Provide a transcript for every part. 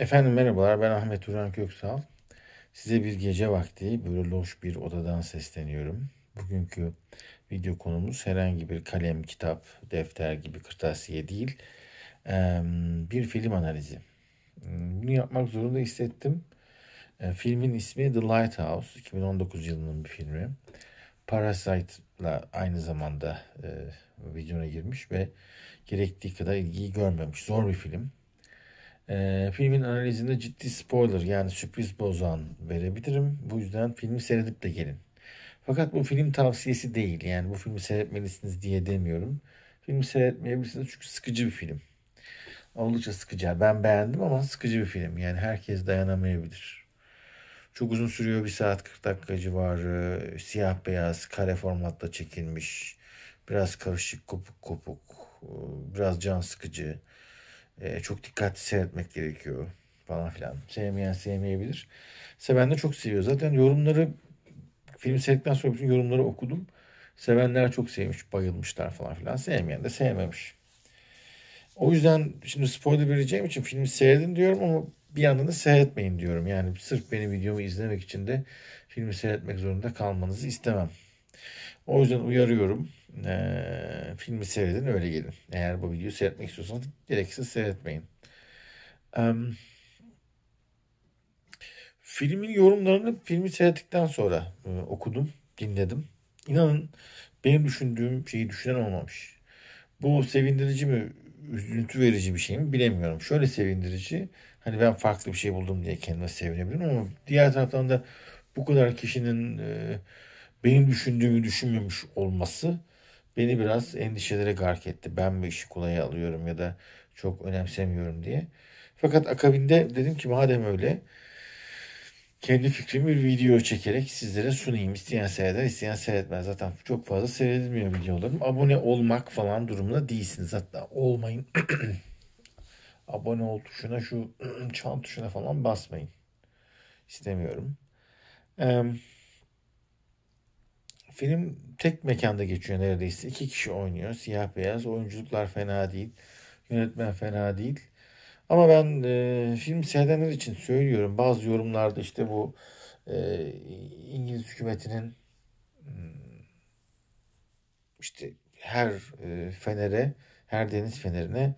Efendim merhabalar ben Ahmet Turan Köksal. Size bir gece vakti böyle loş bir odadan sesleniyorum. Bugünkü video konumuz herhangi bir kalem, kitap, defter gibi kırtasiye değil bir film analizi. Bunu yapmak zorunda hissettim. Filmin ismi The Lighthouse 2019 yılının bir filmi. Parasite'la aynı zamanda videona girmiş ve gerektiği kadar ilgiyi görmemiş. Zor bir film ee, filmin analizinde ciddi spoiler yani sürpriz bozan verebilirim. Bu yüzden filmi seyredip de gelin. Fakat bu film tavsiyesi değil. Yani bu filmi seyretmelisiniz diye demiyorum. Filmi seyretmeyebilirsiniz çünkü sıkıcı bir film. Oldukça sıkıcı. Ben beğendim ama sıkıcı bir film. Yani herkes dayanamayabilir. Çok uzun sürüyor. bir saat 40 dakika civarı. Siyah beyaz kare formatta çekilmiş. Biraz karışık, kopuk kopuk. Ee, biraz can sıkıcı e, çok dikkatli seyretmek gerekiyor falan filan. Sevmeyen sevmeyebilir. Seven de çok seviyor. Zaten yorumları film seyrettikten sonra bütün yorumları okudum. Sevenler çok sevmiş, bayılmışlar falan filan. Sevmeyen de sevmemiş. O yüzden şimdi spoiler vereceğim için filmi seyredin diyorum ama bir yandan da seyretmeyin diyorum. Yani sırf benim videomu izlemek için de filmi seyretmek zorunda kalmanızı istemem. O yüzden uyarıyorum. Ee, filmi seyredin öyle gelin. Eğer bu videoyu seyretmek istiyorsanız gereksiz seyretmeyin. Ee, filmin yorumlarını filmi seyrettikten sonra e, okudum, dinledim. İnanın benim düşündüğüm şeyi düşünen olmamış. Bu sevindirici mi, üzüntü verici bir şey mi bilemiyorum. Şöyle sevindirici, hani ben farklı bir şey buldum diye kendime sevinebilirim ama diğer taraftan da bu kadar kişinin e, benim düşündüğümü düşünmemiş olması beni biraz endişelere gark etti. Ben mi işi kolay alıyorum ya da çok önemsemiyorum diye. Fakat akabinde dedim ki madem öyle kendi fikrimi bir video çekerek sizlere sunayım. İsteyen seyreder, isteyen seyretmez. Zaten çok fazla seyredilmiyor videolarım. Abone olmak falan durumunda değilsiniz. Hatta olmayın. Abone ol tuşuna şu çan tuşuna falan basmayın. İstemiyorum. Eee Film tek mekanda geçiyor neredeyse. İki kişi oynuyor. Siyah beyaz. Oyunculuklar fena değil. Yönetmen fena değil. Ama ben e, film seyredenler için söylüyorum. Bazı yorumlarda işte bu e, İngiliz hükümetinin hmm, işte her e, fenere, her deniz fenerine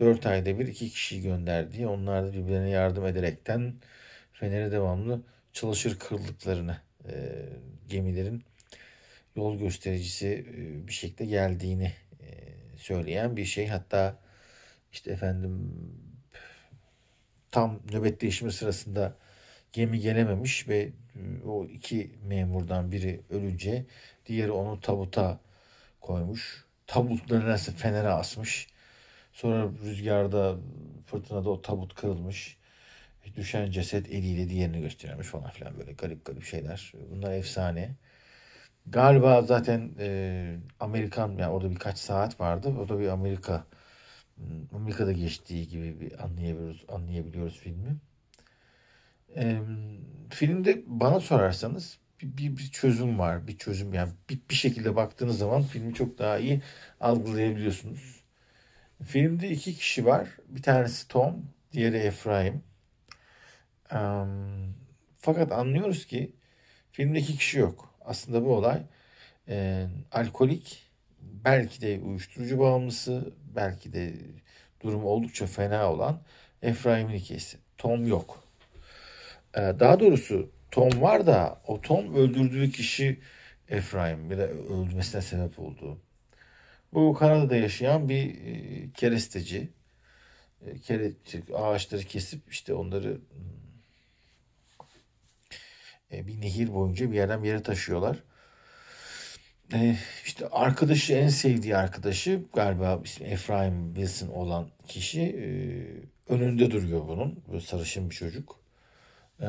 dört ayda bir iki kişiyi gönderdiği, onlar da birbirlerine yardım ederekten fenere devamlı çalışır kırıldıklarını e, gemilerin yol göstericisi bir şekilde geldiğini söyleyen bir şey. Hatta işte efendim tam nöbet değişimi sırasında gemi gelememiş ve o iki memurdan biri ölünce diğeri onu tabuta koymuş. Tabut nedense fenere asmış. Sonra rüzgarda fırtınada o tabut kırılmış. Düşen ceset eliyle diğerini gösteriyormuş falan filan böyle garip garip şeyler. Bunlar efsane. Galiba zaten e, Amerikan yani orada birkaç saat vardı. O da bir Amerika Amerika'da geçtiği gibi bir anlayabiliyoruz anlayabiliyoruz filmi. E, filmde bana sorarsanız bir, bir, bir çözüm var. Bir çözüm yani bir, bir şekilde baktığınız zaman filmi çok daha iyi algılayabiliyorsunuz. Filmde iki kişi var. Bir tanesi Tom, diğeri Efraim. Um, fakat anlıyoruz ki filmde iki kişi yok aslında bu olay e, alkolik belki de uyuşturucu bağımlısı belki de durumu oldukça fena olan Efraim'in hikayesi. Tom yok. E, daha doğrusu Tom var da o Tom öldürdüğü kişi Efraim ya da öldürmesine sebep oldu. Bu Kanada'da yaşayan bir e, keresteci. E, kere, ağaçları kesip işte onları e, bir nehir boyunca bir yerden bir yere taşıyorlar. E, işte arkadaşı en sevdiği arkadaşı galiba ismi Efraim Wilson olan kişi e, önünde duruyor bunun. Böyle sarışın bir çocuk. E,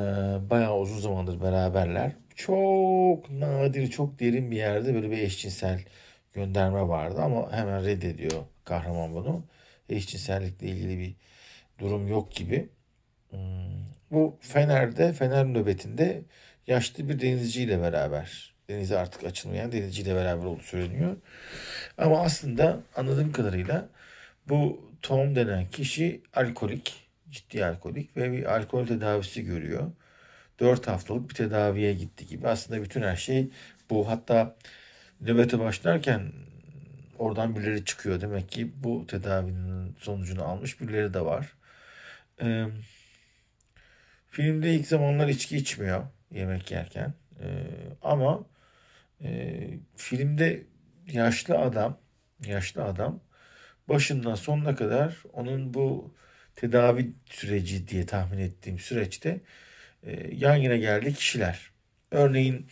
bayağı uzun zamandır beraberler. Çok nadir, çok derin bir yerde böyle bir eşcinsel gönderme vardı ama hemen reddediyor kahraman bunu. Eşcinsellikle ilgili bir durum yok gibi. Hmm, bu Fener'de, Fener nöbetinde yaşlı bir denizciyle beraber denize artık açılmayan denizciyle beraber olduğu söyleniyor. Ama aslında anladığım kadarıyla bu Tom denen kişi alkolik, ciddi alkolik ve bir alkol tedavisi görüyor. 4 haftalık bir tedaviye gitti gibi. Aslında bütün her şey bu. Hatta nöbete başlarken oradan birileri çıkıyor. Demek ki bu tedavinin sonucunu almış birileri de var. Ee, filmde ilk zamanlar içki içmiyor yemek yerken. E, ama e, filmde yaşlı adam, yaşlı adam başından sonuna kadar onun bu tedavi süreci diye tahmin ettiğim süreçte e, yan yana geldiği kişiler. Örneğin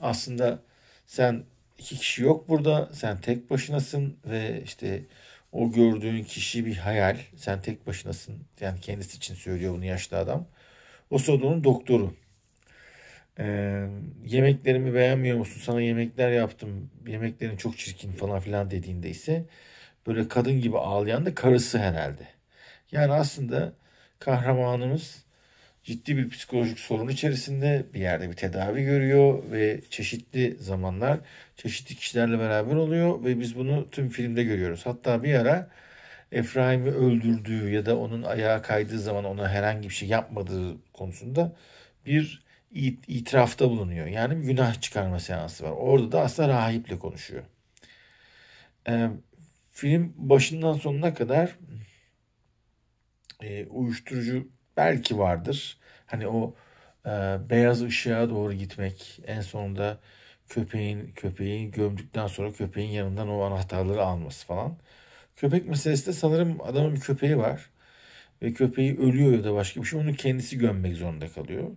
aslında sen iki kişi yok burada. Sen tek başınasın ve işte o gördüğün kişi bir hayal. Sen tek başınasın. Yani kendisi için söylüyor bunu yaşlı adam. O sırada onun doktoru. Ee, yemeklerimi beğenmiyor musun? Sana yemekler yaptım. Yemeklerin çok çirkin falan filan dediğinde ise böyle kadın gibi ağlayan da karısı herhalde. Yani aslında kahramanımız ciddi bir psikolojik sorun içerisinde bir yerde bir tedavi görüyor ve çeşitli zamanlar çeşitli kişilerle beraber oluyor ve biz bunu tüm filmde görüyoruz. Hatta bir ara Efraim'i öldürdüğü ya da onun ayağa kaydığı zaman ona herhangi bir şey yapmadığı konusunda bir itirafta bulunuyor. Yani bir günah çıkarma seansı var. Orada da aslında rahiple konuşuyor. E, film başından sonuna kadar e, uyuşturucu belki vardır. Hani o e, beyaz ışığa doğru gitmek en sonunda köpeğin köpeğin gömdükten sonra köpeğin yanından o anahtarları alması falan. Köpek meselesi de sanırım adamın bir köpeği var ve köpeği ölüyor ya da başka bir şey onu kendisi gömmek zorunda kalıyor.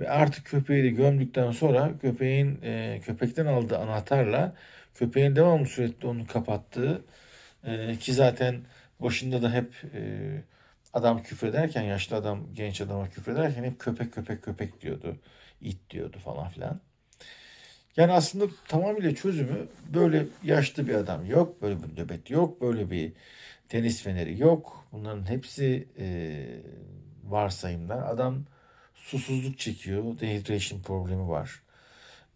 Ve artık köpeği de gömdükten sonra köpeğin e, köpekten aldığı anahtarla köpeğin devamlı sürekli onu kapattığı e, ki zaten başında da hep e, adam küfrederken yaşlı adam genç adama küfrederken hep köpek köpek köpek diyordu. it diyordu falan filan. Yani aslında tamamıyla çözümü böyle yaşlı bir adam yok, böyle bir nöbet yok, böyle bir tenis feneri yok. Bunların hepsi e, varsayımlar. Adam susuzluk çekiyor. Dehydration problemi var.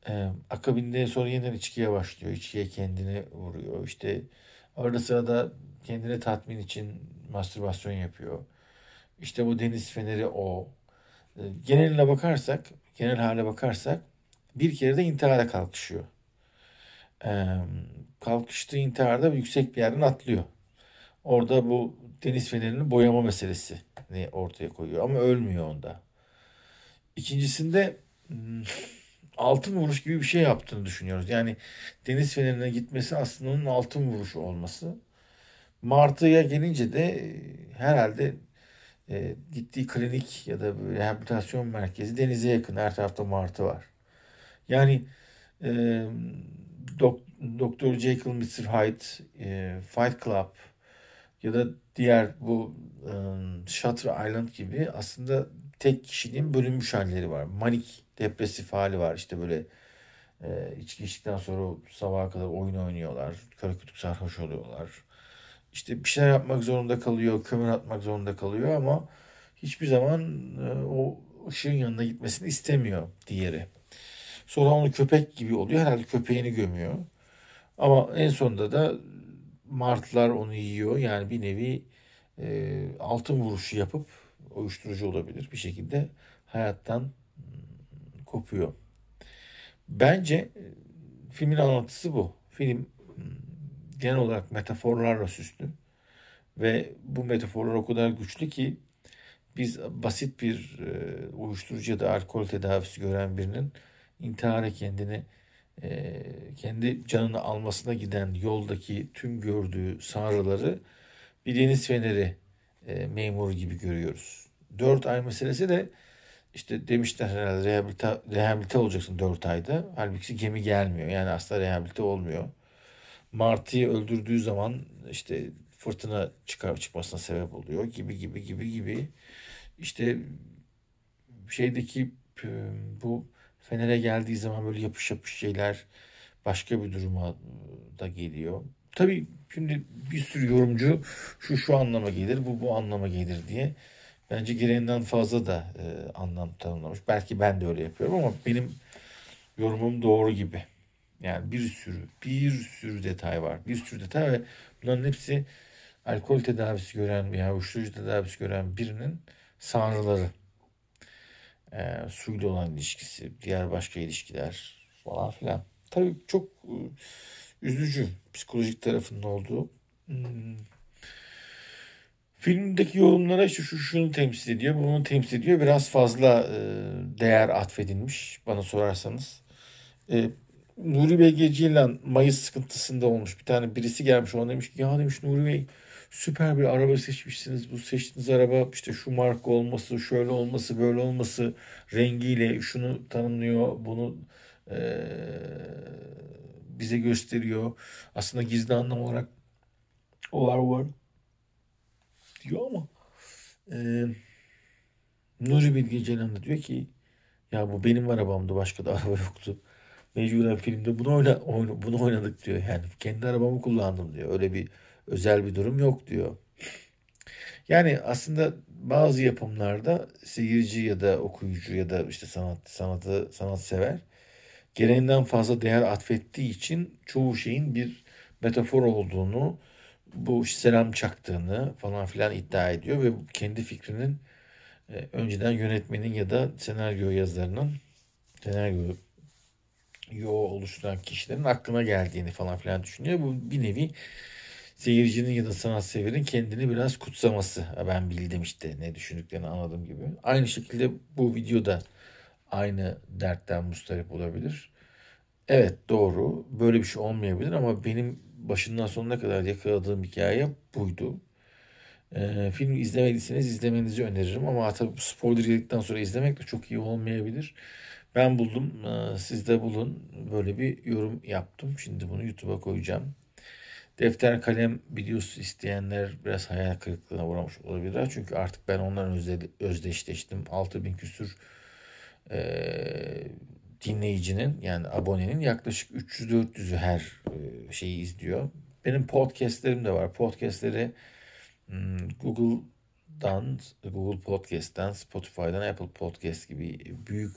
Ee, akabinde sonra yeniden içkiye başlıyor. İçkiye kendini vuruyor. İşte arada sırada kendine tatmin için mastürbasyon yapıyor. İşte bu deniz feneri o. Ee, geneline bakarsak, genel hale bakarsak bir kere de intihara kalkışıyor. Ee, kalkıştığı intiharda yüksek bir yerden atlıyor. Orada bu deniz fenerinin boyama meselesini ortaya koyuyor ama ölmüyor onda. İkincisinde hmm, altın vuruş gibi bir şey yaptığını düşünüyoruz. Yani deniz fenerine gitmesi aslında onun altın vuruşu olması. Martı'ya gelince de e, herhalde e, gittiği klinik ya da rehabilitasyon merkezi denize yakın. Her tarafta martı var. Yani e, dok, Doktor Jekyll, Mr. Hyde, e, Fight Club ya da diğer bu e, Shutter Island gibi aslında tek kişinin bölünmüş halleri var. Manik depresif hali var. İşte böyle e, içki içtikten sonra sabaha kadar oyun oynuyorlar. Kara kütük sarhoş oluyorlar. İşte bir şeyler yapmak zorunda kalıyor. Kömür atmak zorunda kalıyor ama hiçbir zaman e, o ışığın yanına gitmesini istemiyor diğeri. Sonra onu köpek gibi oluyor. Herhalde köpeğini gömüyor. Ama en sonunda da martlar onu yiyor. Yani bir nevi e, altın vuruşu yapıp uyuşturucu olabilir. Bir şekilde hayattan hmm, kopuyor. Bence e, filmin anlatısı bu. Film hmm, genel olarak metaforlarla süslü ve bu metaforlar o kadar güçlü ki biz basit bir e, uyuşturucu ya da alkol tedavisi gören birinin intihara kendini e, kendi canını almasına giden yoldaki tüm gördüğü sanrıları bir deniz feneri e, memuru gibi görüyoruz. Dört ay meselesi de işte demişler herhalde rehabilite, rehabilite olacaksın dört ayda. Halbuki gemi gelmiyor. Yani asla rehabilite olmuyor. Marty'yi öldürdüğü zaman işte fırtına çıkar çıkmasına sebep oluyor gibi gibi gibi gibi. İşte şeydeki e, bu Fener'e geldiği zaman böyle yapış yapış şeyler başka bir duruma da geliyor tabii şimdi bir sürü yorumcu şu şu anlama gelir, bu bu anlama gelir diye. Bence gereğinden fazla da e, anlam tanımlamış. Belki ben de öyle yapıyorum ama benim yorumum doğru gibi. Yani bir sürü, bir sürü detay var. Bir sürü detay ve bunların hepsi alkol tedavisi gören veya uyuşturucu tedavisi gören birinin sanrıları. E, suyla olan ilişkisi, diğer başka ilişkiler falan filan. Tabii çok e, üzücü psikolojik tarafının olduğu. Hmm. Filmdeki yorumlara işte şu şunu temsil ediyor, bunu temsil ediyor. Biraz fazla e, değer atfedilmiş bana sorarsanız. E, Nuri Bey Gecilan Mayıs sıkıntısında olmuş. Bir tane birisi gelmiş ona demiş ki ya demiş Nuri Bey süper bir araba seçmişsiniz. Bu seçtiğiniz araba işte şu marka olması, şöyle olması, böyle olması rengiyle şunu tanımlıyor, bunu e, bize gösteriyor. Aslında gizli anlam olarak o var var diyor ama e, Nuri Bilge Ceylan da diyor ki ya bu benim arabamdı başka da araba yoktu. Mecburen filmde bunu oyna, oyna bunu oynadık diyor. Yani kendi arabamı kullandım diyor. Öyle bir özel bir durum yok diyor. Yani aslında bazı yapımlarda seyirci ya da okuyucu ya da işte sanat sanatı sanat sever gereğinden fazla değer atfettiği için çoğu şeyin bir metafor olduğunu, bu selam çaktığını falan filan iddia ediyor ve kendi fikrinin e, önceden yönetmenin ya da senaryo yazarının senaryo yo oluşturan kişilerin aklına geldiğini falan filan düşünüyor. Bu bir nevi seyircinin ya da sanatseverin kendini biraz kutsaması. Ben bildim işte ne düşündüklerini anladım gibi. Aynı şekilde bu videoda aynı dertten mustarip olabilir. Evet doğru böyle bir şey olmayabilir ama benim başından sonuna kadar yakaladığım hikaye buydu. Ee, film izlemediyseniz izlemenizi öneririm ama tabii spoiler yedikten sonra izlemek de çok iyi olmayabilir. Ben buldum ee, siz de bulun böyle bir yorum yaptım. Şimdi bunu YouTube'a koyacağım. Defter kalem videosu isteyenler biraz hayal kırıklığına uğramış olabilirler. Çünkü artık ben onların özde, özdeşleştim. 6000 küsür e, dinleyicinin yani abonenin yaklaşık 300-400'ü her e, şeyi izliyor. Benim podcastlerim de var. Podcastleri hmm, Google'dan, Google Podcast'ten, Spotify'dan, Apple Podcast gibi büyük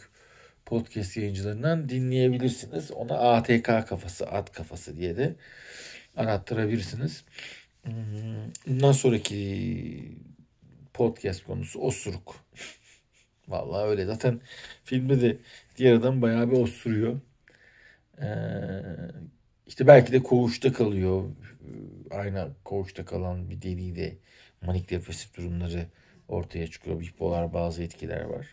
podcast yayıncılarından dinleyebilirsiniz. Ona ATK kafası, at kafası diye de arattırabilirsiniz. Hmm, bundan sonraki podcast konusu osuruk. Vallahi öyle. Zaten filmde de diğer adam bayağı bir osuruyor. Ee, işte belki de koğuşta kalıyor. Aynı koğuşta kalan bir deli de manik depresif durumları ortaya çıkıyor. Bipolar bazı etkiler var.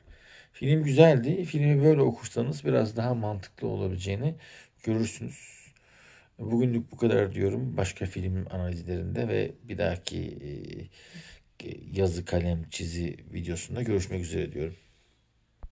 Film güzeldi. Filmi böyle okursanız biraz daha mantıklı olabileceğini görürsünüz. Bugünlük bu kadar diyorum başka film analizlerinde ve bir dahaki e, yazı kalem çizi videosunda görüşmek üzere diyorum.